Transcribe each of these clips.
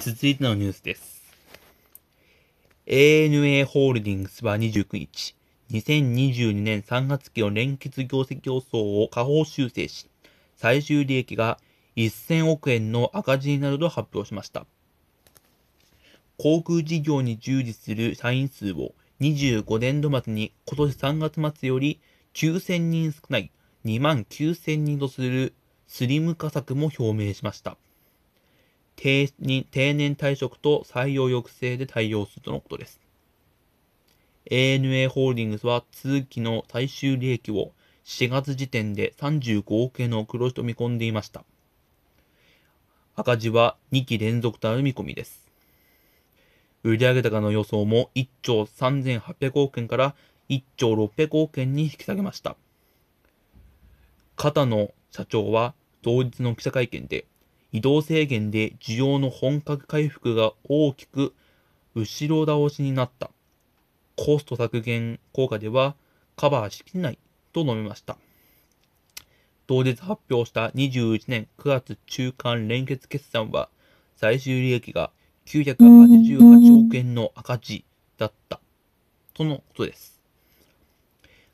続いてのニュースです。ANA ホールディングスは29日、2022年3月期の連結業績予想を下方修正し、最終利益が1000億円の赤字になると発表しました。航空事業に従事する社員数を25年度末に今年3月末より9000人少ない2万9000人とするスリム化策も表明しました。定年退職と採用抑制で対応するとのことです。ANA ホールディングスは通期の最終利益を4月時点で35億円の黒字と見込んでいました。赤字は2期連続となる見込みです。売上高の予想も1兆3800億円から1兆600億円に引き下げました。肩の社長は同日の記者会見で、移動制限で需要の本格回復が大きく後ろ倒しになった。コスト削減効果ではカバーしきれないと述べました。同日発表した21年9月中間連結決算は最終利益が988億円の赤字だったとのことです。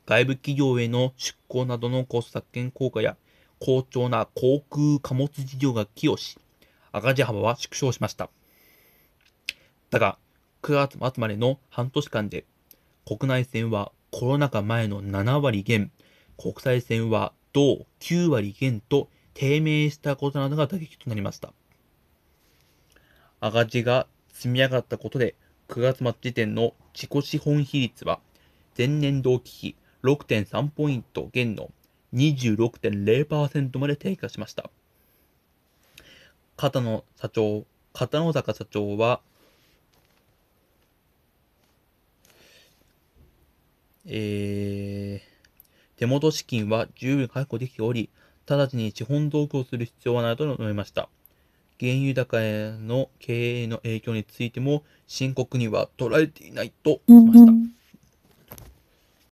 外部企業への出向などのコスト削減効果や好調な航空貨物事業が寄与し、赤字幅は縮小しました。だが、9月末までの半年間で、国内線はコロナ禍前の7割減、国際線は同9割減と低迷したことなどが打撃となりました。赤字が積み上がったことで、9月末時点の自己資本比率は、前年同期比6.3ポイント減の26.0%まで低下しました。片野社長、片野坂社長は、えー、手元資金は十分確保できており、直ちに資本増強する必要はないと述べました。原油高への経営の影響についても深刻には捉えていないとしました。